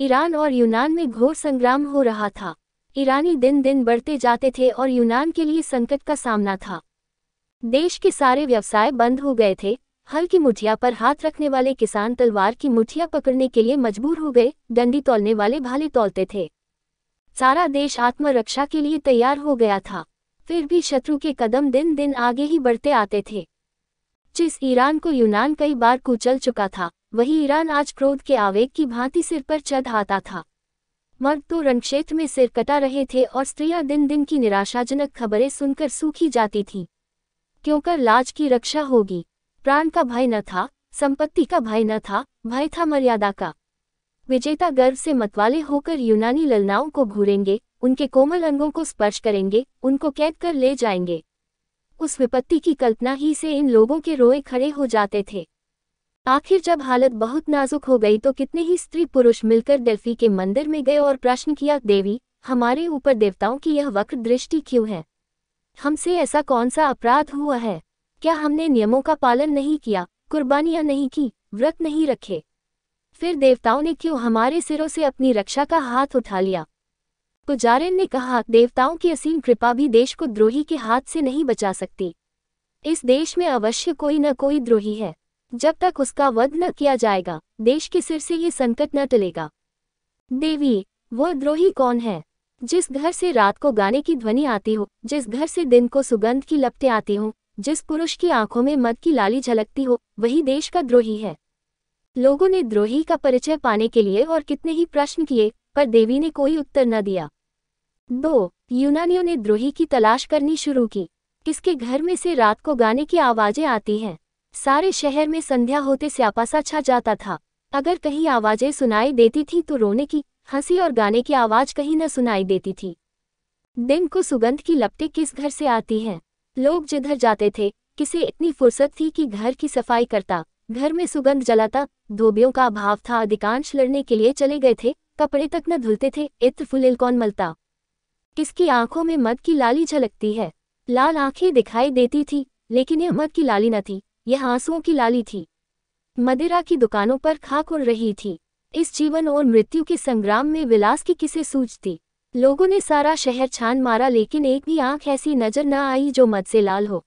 Iran और यूनान में घोर संग्राम हो रहा था ईरानी दिन दिन बढ़ते जाते थे और यूनान के लिए संकट का सामना था देश के सारे व्यवसाय बंद हो गए थे हल की मुठिया पर हाथ रखने वाले किसान तलवार की मुठिया पकड़ने के लिए मजबूर हो गए डंडी तोलने वाले भाले तोलते थे सारा देश आत्मरक्षा के लिए तैयार हो गया था फिर भी शत्रु के कदम दिन दिन आगे ही बढ़ते आते थे जिस ईरान को यूनान कई बार कुचल चुका था वही ईरान आज क्रोध के आवेग की भांति सिर पर चढ़ आता था मर्द तो रणक्षेत्र में सिर कटा रहे थे और स्त्रियां दिन दिन की निराशाजनक खबरें सुनकर सूखी जाती थीं क्योंकर लाज की रक्षा होगी प्राण का भय न था संपत्ति का भय न था भय था मर्यादा का विजेता गर्व से मतवाले होकर यूनानी ललनाओं को घूरेंगे उनके कोमल अंगों को स्पर्श करेंगे उनको कैद कर ले जाएंगे उस विपत्ति की कल्पना ही से इन लोगों के रोए खड़े हो जाते थे आखिर जब हालत बहुत नाजुक हो गई तो कितने ही स्त्री पुरुष मिलकर डेल्फी के मंदिर में गए और प्रश्न किया देवी हमारे ऊपर देवताओं की यह वक्र दृष्टि क्यों है हमसे ऐसा कौन सा अपराध हुआ है क्या हमने नियमों का पालन नहीं किया कुर्बानियां नहीं की व्रत नहीं रखे फिर देवताओं ने क्यों हमारे सिरों से अपनी रक्षा का हाथ उठा लिया पुजारिन ने कहा देवताओं की असीम कृपा भी देश को द्रोही के हाथ से नहीं बचा सकती इस देश में अवश्य कोई न कोई द्रोही है जब तक उसका वध न किया जाएगा देश के सिर से ये संकट न टलेगा देवी वह द्रोही कौन है जिस घर से रात को गाने की ध्वनि आती हो जिस घर से दिन को सुगंध की लपटें आती हो जिस पुरुष की आंखों में मद की लाली झलकती हो वही देश का द्रोही है लोगों ने द्रोही का परिचय पाने के लिए और कितने ही प्रश्न किए पर देवी ने कोई उत्तर न दिया दो यूनानियों ने द्रोही की तलाश करनी शुरू की किसके घर में से रात को गाने की आवाजें आती हैं सारे शहर में संध्या होते स्यापासा छा जाता था अगर कहीं आवाजें सुनाई देती थी तो रोने की हंसी और गाने की आवाज कहीं न सुनाई देती थी दिन को सुगंध की लपटें किस घर से आती हैं लोग जिधर जाते थे किसे इतनी फुर्सत थी कि घर की सफाई करता घर में सुगंध जलाता धोबियों का अभाव था अधिकांश लड़ने के लिए चले गए थे कपड़े तक न धुलते थे इत्र फुलिल कौन मलता किसकी आंखों में मद की लाली झलकती है लाल आंखें दिखाई देती थी लेकिन यह मद की लाली न थी यह आंसुओं की लाली थी मदिरा की दुकानों पर खाक उड़ रही थी इस जीवन और मृत्यु के संग्राम में विलास की किसे सूझती लोगों ने सारा शहर छान मारा लेकिन एक भी आंख ऐसी नजर न आई जो मद से लाल हो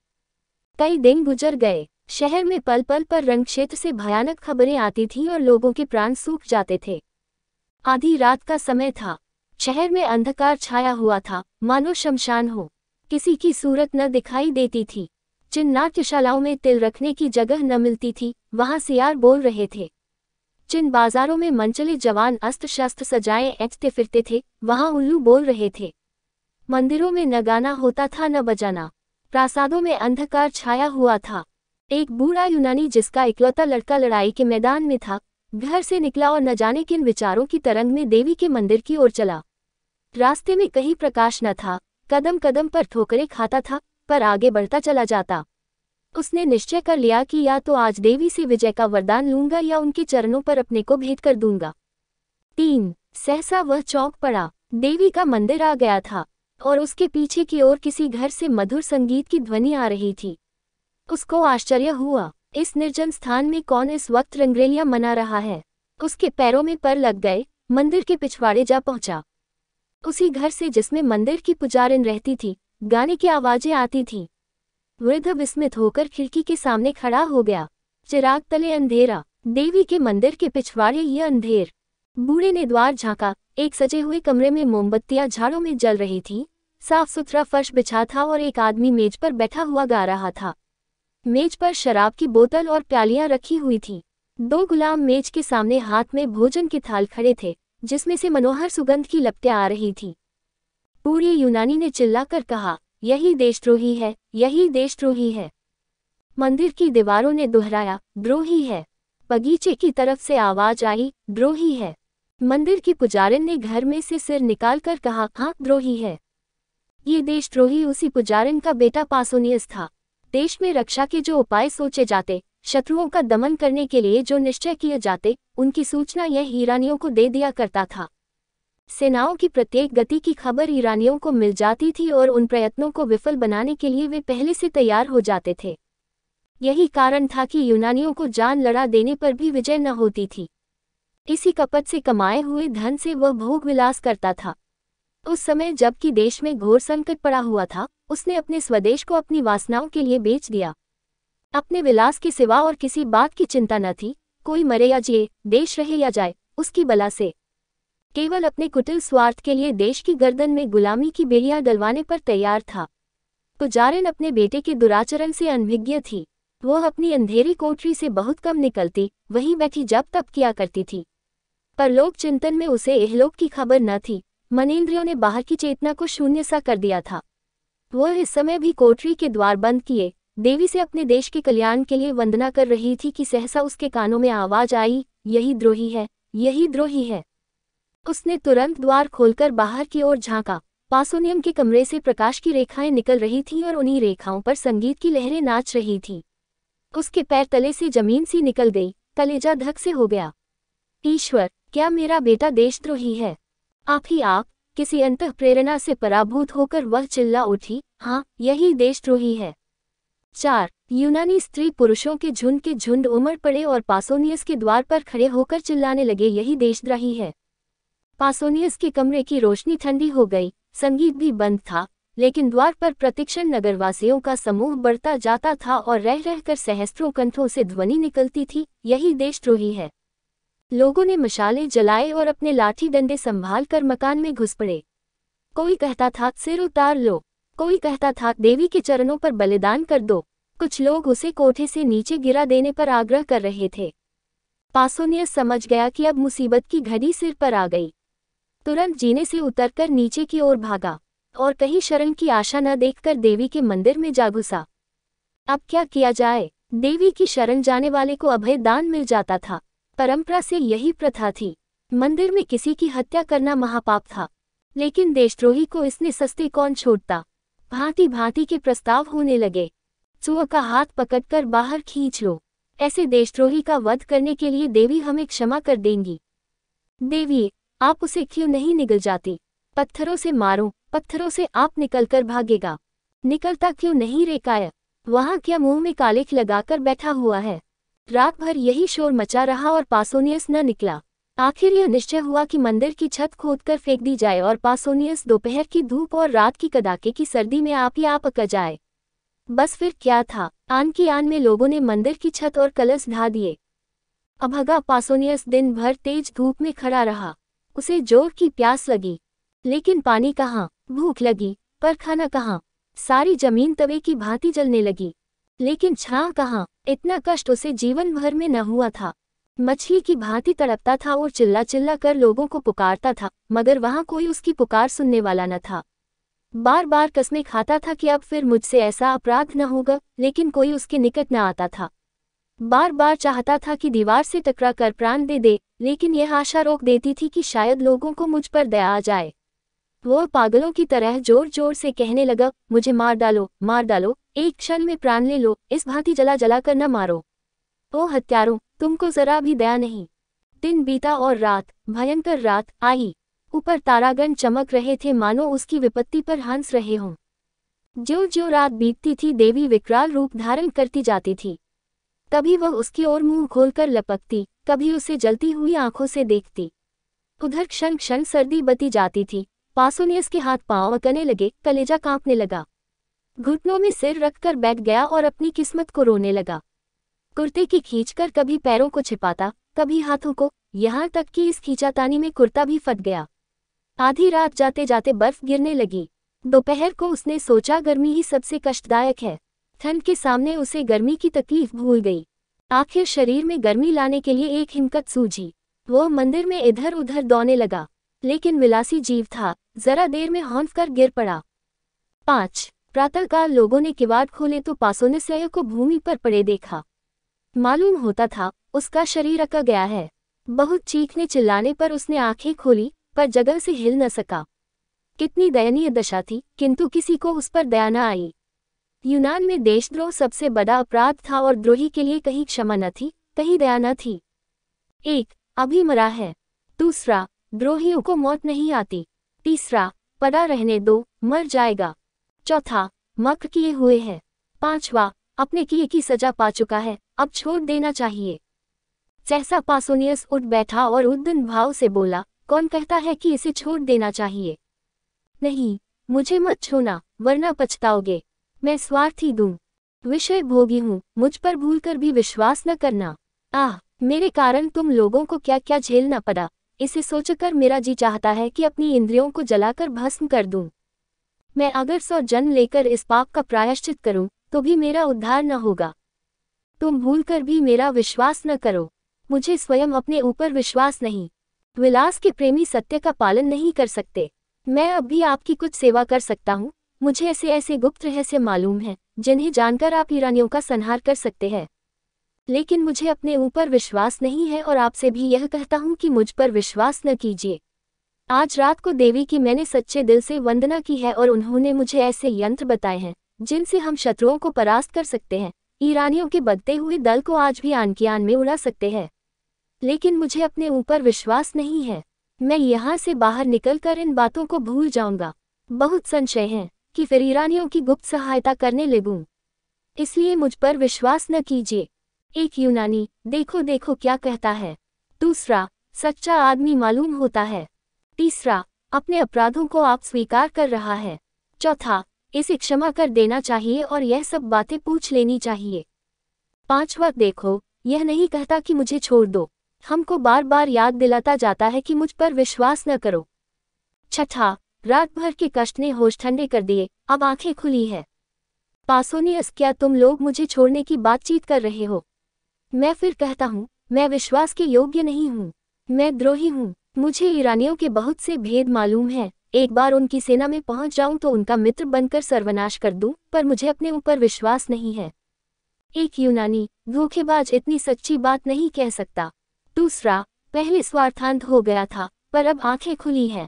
कई दिन गुजर गए शहर में पल पल पर रंग क्षेत्र से भयानक खबरें आती थीं और लोगों के प्राण सूख जाते थे आधी रात का समय था शहर में अंधकार छाया हुआ था मानो शमशान हो किसी की सूरत न दिखाई देती थी जिन नाट्यशालाओं में तिल रखने की जगह न मिलती थी वहां सियार बोल रहे थे जिन बाजारों में मंचले जवान अस्त्र शस्त्र सजाए ऐंठते फिरते थे वहां उल्लू बोल रहे थे मंदिरों में न गाना होता था न बजाना प्रासादों में अंधकार छाया हुआ था एक बूढ़ा यूनानी जिसका इकलौता लड़का लड़ाई के मैदान में था घर से निकला और न जाने किन विचारों की तरंग में देवी के मंदिर की ओर चला रास्ते में कहीं प्रकाश न था कदम कदम पर ठोकरें खाता था पर आगे बढ़ता चला जाता उसने निश्चय कर लिया कि या तो आज देवी से विजय का वरदान लूंगा या उनके चरणों पर अपने को भेंट कर दूंगा तीन सहसा वह चौंक पड़ा देवी का मंदिर आ गया था और उसके पीछे की ओर किसी घर से मधुर संगीत की ध्वनि आ रही थी उसको आश्चर्य हुआ इस निर्जन स्थान में कौन इस वक्त रंगरेलिया मना रहा है उसके पैरों में पर लग गए मंदिर के पिछवाड़े जा पहुंचा उसी घर से जिसमें मंदिर की पुजारिन रहती थी गाने की आवाज़ें आती थीं वृद्ध विस्मित होकर खिड़की के सामने खड़ा हो गया चिराग तले अंधेरा देवी के मंदिर के पिछवाड़े ये अंधेर बूढ़े ने द्वार झांका एक सजे हुए कमरे में मोमबत्तियां झाड़ों में जल रही थीं साफ सुथरा फर्श बिछा था और एक आदमी मेज पर बैठा हुआ गा रहा था मेज पर शराब की बोतल और प्यालियां रखी हुई थीं दो गुलाम मेज के सामने हाथ में भोजन की थाल खड़े थे जिसमें से मनोहर सुगंध की लपटें आ रही थीं पूरी यूनानी ने चिल्लाकर कहा यही देशद्रोही है यही देशद्रोही है मंदिर की दीवारों ने दोहराया द्रोही है बगीचे की तरफ से आवाज आई द्रोही है मंदिर की पुजारिन ने घर में से सिर निकालकर कहा हाँ द्रोही है ये देशद्रोही उसी पुजारिन का बेटा पासोनियस था देश में रक्षा के जो उपाय सोचे जाते शत्रुओं का दमन करने के लिए जो निश्चय किए जाते उनकी सूचना यह हीरानियों को दे दिया करता था सेनाओं की प्रत्येक गति की खबर ईरानियों को मिल जाती थी और उन प्रयत्नों को विफल बनाने के लिए वे पहले से तैयार हो जाते थे यही कारण था कि यूनानियों को जान लड़ा देने पर भी विजय न होती थी इसी कपट से कमाए हुए धन से वह भोग विलास करता था उस समय जबकि देश में घोर संकट पड़ा हुआ था उसने अपने स्वदेश को अपनी वासनाओं के लिए बेच दिया अपने विलास के सिवा और किसी बात की चिंता न थी कोई मरे या जिए देश रहे या जाए उसकी बला से केवल अपने कुटिल स्वार्थ के लिए देश की गर्दन में गुलामी की बेरिया डलवाने पर तैयार था पुजारन अपने बेटे के दुराचरण से अनभिज्ञ थी वह अपनी अंधेरी कोठरी से बहुत कम निकलती वहीं बैठी जब तप किया करती थी पर लोक चिंतन में उसे एहलोक की खबर न थी मनेन्द्रियों ने बाहर की चेतना को शून्य सा कर दिया था वह इस समय भी कोठरी के द्वार बंद किए देवी से अपने देश के कल्याण के लिए वंदना कर रही थी कि सहसा उसके कानों में आवाज आई यही द्रोही है यही द्रोही है उसने तुरंत द्वार खोलकर बाहर की ओर झांका पासोनियम के कमरे से प्रकाश की रेखाएं निकल रही थीं और उन्हीं रेखाओं पर संगीत की लहरें नाच रही थीं उसके पैर तले से जमीन सी निकल गई कलेजा धक से हो गया ईश्वर क्या मेरा बेटा देशद्रोही है आप ही आप किसी अंत प्रेरणा से पराभूत होकर वह चिल्ला उठी हाँ यही देशद्रोही है चार यूनानी स्त्री पुरुषों के झुंड के झुंड उमड़ पड़े और पासोनियस के द्वार पर खड़े होकर चिल्लाने लगे यही देशद्रोही है पासोनियस के कमरे की रोशनी ठंडी हो गई संगीत भी बंद था लेकिन द्वार पर प्रतीक्षण नगरवासियों का समूह बढ़ता जाता था और रह रहकर सहस्त्रों कंठों से ध्वनि निकलती थी यही देशद्रोही है लोगों ने मशाले जलाए और अपने लाठी डंडे संभाल कर मकान में घुस पड़े कोई कहता था सिर उतार लो कोई कहता था देवी के चरणों पर बलिदान कर दो कुछ लोग उसे कोठे से नीचे गिरा देने पर आग्रह कर रहे थे पासोनियस समझ गया कि अब मुसीबत की घड़ी सिर पर आ गई तुरंत जीने से उतरकर नीचे की ओर भागा और कहीं शरण की आशा न देखकर देवी के मंदिर में जा घुसा अब क्या किया जाए देवी की शरण जाने वाले को अभय दान मिल जाता था परंपरा से यही प्रथा थी मंदिर में किसी की हत्या करना महापाप था लेकिन देशद्रोही को इसने सस्ते कौन छोड़ता भांति भांति के प्रस्ताव होने लगे चुआ का हाथ पकड़कर बाहर खींच लो ऐसे देशद्रोही का वध करने के लिए देवी हमें क्षमा कर देंगी देवी आप उसे क्यों नहीं निगल जाती पत्थरों से मारो पत्थरों से आप निकलकर भागेगा निकलता क्यों नहीं रेकाया वहाँ क्या मुंह में कालिख लगाकर बैठा हुआ है रात भर यही शोर मचा रहा और पासोनियस न निकला आखिर यह निश्चय हुआ कि मंदिर की छत खोदकर फेंक दी जाए और पासोनियस दोपहर की धूप और रात की कदाके की सर्दी में आप ही आप अक जाए बस फिर क्या था आन की आन में लोगों ने मंदिर की छत और कलश ढा दिए अभगा पासोनियस दिन भर तेज धूप में खड़ा रहा उसे जोर की प्यास लगी लेकिन पानी कहाँ भूख लगी पर खाना कहाँ सारी जमीन तवे की भांति जलने लगी लेकिन छाँ कहाँ इतना कष्ट उसे जीवन भर में न हुआ था मछली की भांति तड़पता था और चिल्ला चिल्ला कर लोगों को पुकारता था मगर वहाँ कोई उसकी पुकार सुनने वाला न था बार बार कसमें खाता था कि अब फिर मुझसे ऐसा अपराध न होगा लेकिन कोई उसके निकट न आता था बार बार चाहता था कि दीवार से टकरा कर प्राण दे दे लेकिन यह आशा रोक देती थी कि शायद लोगों को मुझ पर दया आ जाए वह पागलों की तरह जोर जोर से कहने लगा मुझे मार डालो मार डालो एक क्षण में प्राण ले लो इस भांति जला जला कर न मारो ओ हत्यारों तुमको जरा भी दया नहीं दिन बीता और रात भयंकर रात आई ऊपर तारागण चमक रहे थे मानो उसकी विपत्ति पर हंस रहे हों ज्यो ज्यो रात बीतती थी देवी विकराल रूप धारण करती जाती थी कभी वह उसकी ओर मुंह खोलकर लपकती कभी उसे जलती हुई आंखों से देखती उधर क्षण क्षण सर्दी बती जाती थी पासों ने उसके हाथ पांव अकने लगे कलेजा कांपने लगा घुटनों में सिर रखकर बैठ गया और अपनी किस्मत को रोने लगा कुर्ते की खींचकर कभी पैरों को छिपाता कभी हाथों को यहाँ तक कि इस खींचातानी में कुर्ता भी फट गया आधी रात जाते जाते बर्फ गिरने लगी दोपहर को उसने सोचा गर्मी ही सबसे कष्टदायक है ठंड के सामने उसे गर्मी की तकलीफ भूल गई आखिर शरीर में गर्मी लाने के लिए एक हिमकत सूझी वह मंदिर में इधर उधर दौड़ने लगा लेकिन विलासी जीव था जरा देर में हौंफ कर गिर पड़ा पांच प्रातःकाल लोगों ने किवाड़ खोले तो पासोनिसय को भूमि पर पड़े देखा मालूम होता था उसका शरीर अका गया है बहुत चीखने चिल्लाने पर उसने आंखें खोली पर जगह से हिल न सका कितनी दयनीय दशा थी किंतु किसी को उस पर दया न आई यूनान में देशद्रोह सबसे बड़ा अपराध था और द्रोही के लिए कहीं क्षमा न थी कहीं दया न थी एक अभी मरा है दूसरा द्रोहियों को मौत नहीं आती तीसरा पड़ा रहने दो मर जाएगा चौथा मक्र किए हुए है पांचवा अपने किए की सजा पा चुका है अब छोड़ देना चाहिए सहसा पासोनियस उठ बैठा और उद्दन भाव से बोला कौन कहता है कि इसे छोड़ देना चाहिए नहीं मुझे मत छूना वरना पछताओगे मैं स्वार्थी दूं विषय भोगी हूँ मुझ पर भूल कर भी विश्वास न करना आह मेरे कारण तुम लोगों को क्या क्या झेलना पड़ा इसे सोचकर मेरा जी चाहता है कि अपनी इंद्रियों को जलाकर भस्म कर दूं मैं अगर सौ जन लेकर इस पाप का प्रायश्चित करूं तो भी मेरा उद्धार न होगा तुम भूल कर भी मेरा विश्वास न करो मुझे स्वयं अपने ऊपर विश्वास नहीं विलास के प्रेमी सत्य का पालन नहीं कर सकते मैं अब भी आपकी कुछ सेवा कर सकता हूँ मुझे ऐसे ऐसे गुप्त रहस्य मालूम हैं जिन्हें जानकर आप ईरानियों का संहार कर सकते हैं लेकिन मुझे अपने ऊपर विश्वास नहीं है और आपसे भी यह कहता हूँ कि मुझ पर विश्वास न कीजिए आज रात को देवी की मैंने सच्चे दिल से वंदना की है और उन्होंने मुझे ऐसे यंत्र बताए हैं जिनसे हम शत्रुओं को परास्त कर सकते हैं ईरानियों के बदते हुए दल को आज भी आनकियान में उड़ा सकते हैं लेकिन मुझे अपने ऊपर विश्वास नहीं है मैं यहाँ से बाहर निकलकर इन बातों को भूल जाऊंगा बहुत संशय हैं कि फिर ईरानियों की गुप्त सहायता करने लगूं इसलिए मुझ पर विश्वास न कीजिए एक यूनानी देखो देखो क्या कहता है दूसरा सच्चा आदमी मालूम होता है तीसरा अपने अपराधों को आप स्वीकार कर रहा है चौथा इसे क्षमा कर देना चाहिए और यह सब बातें पूछ लेनी चाहिए पांचवा देखो यह नहीं कहता कि मुझे छोड़ दो हमको बार बार याद दिलाता जाता है कि मुझ पर विश्वास न करो छठा रात भर के कष्ट ने होश ठंडे कर दिए अब आंखें खुली हैं पासोनियस क्या तुम लोग मुझे छोड़ने की बातचीत कर रहे हो मैं फिर कहता हूँ मैं विश्वास के योग्य नहीं हूँ मैं द्रोही हूँ मुझे ईरानियों के बहुत से भेद मालूम है एक बार उनकी सेना में पहुंच जाऊं तो उनका मित्र बनकर सर्वनाश कर दूं, पर मुझे अपने ऊपर विश्वास नहीं है एक यूनानी धोखेबाज इतनी सच्ची बात नहीं कह सकता दूसरा पहले स्वार्थांत हो गया था पर अब आंखें खुली हैं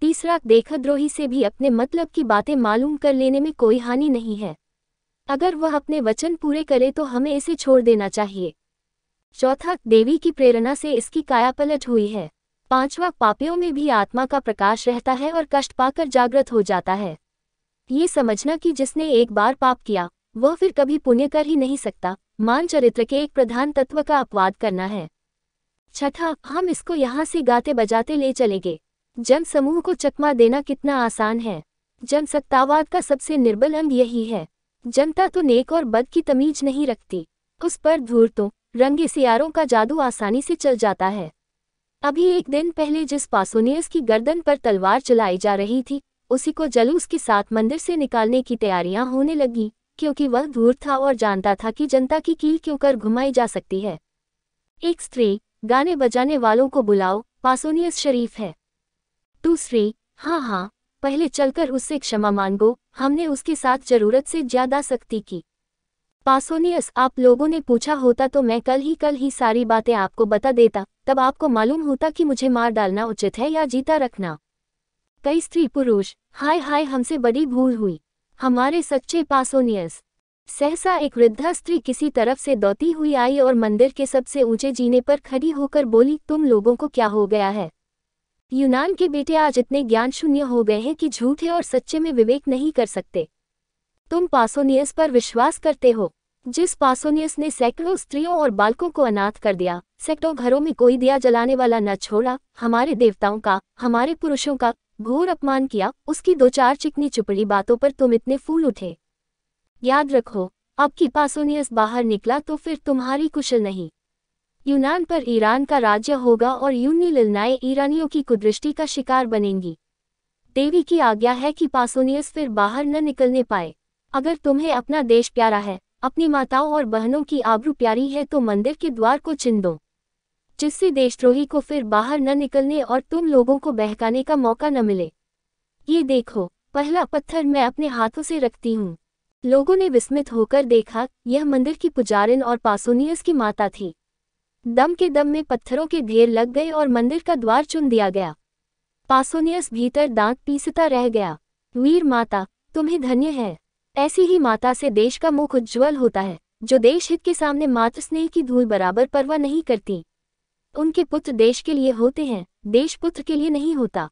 तीसरा देखद्रोही से भी अपने मतलब की बातें मालूम कर लेने में कोई हानि नहीं है अगर वह अपने वचन पूरे करे तो हमें इसे छोड़ देना चाहिए चौथा देवी की प्रेरणा से इसकी कायापलट हुई है पांचवा पापियों में भी आत्मा का प्रकाश रहता है और कष्ट पाकर जागृत हो जाता है ये समझना कि जिसने एक बार पाप किया वह फिर कभी पुण्य कर ही नहीं सकता मान चरित्र के एक प्रधान तत्व का अपवाद करना है छठा हम इसको यहाँ से गाते बजाते ले चलेंगे समूह को चकमा देना कितना आसान है सत्तावाद का सबसे निर्बल अंग यही है जनता तो नेक और बद की तमीज नहीं रखती उस पर धूर्तों रंगे सियारों का जादू आसानी से चल जाता है अभी एक दिन पहले जिस पासोनियस की गर्दन पर तलवार चलाई जा रही थी उसी को जलूस के साथ मंदिर से निकालने की तैयारियां होने लगी क्योंकि वह दूर था और जानता था कि जनता की कील क्यों कर घुमाई जा सकती है एक स्त्री गाने बजाने वालों को बुलाओ पासोनियस शरीफ है दूसरे हाँ हाँ पहले चलकर उससे क्षमा मांगो हमने उसके साथ जरूरत से ज्यादा सख्ती की पासोनियस आप लोगों ने पूछा होता तो मैं कल ही कल ही सारी बातें आपको बता देता तब आपको मालूम होता कि मुझे मार डालना उचित है या जीता रखना कई स्त्री पुरुष हाय हाय हमसे बड़ी भूल हुई हमारे सच्चे पासोनियस सहसा एक वृद्धा स्त्री किसी तरफ से दौती हुई आई और मंदिर के सबसे ऊंचे जीने पर खड़ी होकर बोली तुम लोगों को क्या हो गया है यूनान के बेटे आज इतने ज्ञान शून्य हो गए हैं कि झूठे और सच्चे में विवेक नहीं कर सकते तुम पासोनियस पर विश्वास करते हो जिस पासोनियस ने सैकड़ों स्त्रियों और बालकों को अनाथ कर दिया सैकड़ों घरों में कोई दिया जलाने वाला न छोड़ा हमारे देवताओं का हमारे पुरुषों का घोर अपमान किया उसकी दो चार चिकनी चुपड़ी बातों पर तुम इतने फूल उठे याद रखो अब की पासोनियस बाहर निकला तो फिर तुम्हारी कुशल नहीं यूनान पर ईरान का राज्य होगा और यूनी लिलनाएं ईरानियों की कुदृष्टि का शिकार बनेंगी देवी की आज्ञा है कि पासोनियस फिर बाहर न निकलने पाए अगर तुम्हें अपना देश प्यारा है अपनी माताओं और बहनों की आबरू प्यारी है तो मंदिर के द्वार को चिन दो जिससे देशद्रोही को फिर बाहर न निकलने और तुम लोगों को बहकाने का मौका न मिले ये देखो पहला पत्थर मैं अपने हाथों से रखती हूँ लोगों ने विस्मित होकर देखा यह मंदिर की पुजारिन और पासोनियस की माता थी दम के दम में पत्थरों के ढेर लग गए और मंदिर का द्वार चुन दिया गया पासोनियस भीतर दांत पीसता रह गया वीर माता तुम्हें धन्य है ऐसी ही माता से देश का मुख उज्ज्वल होता है जो देश हित के सामने मात्र स्नेह की धूल बराबर परवाह नहीं करती उनके पुत्र देश के लिए होते हैं देश पुत्र के लिए नहीं होता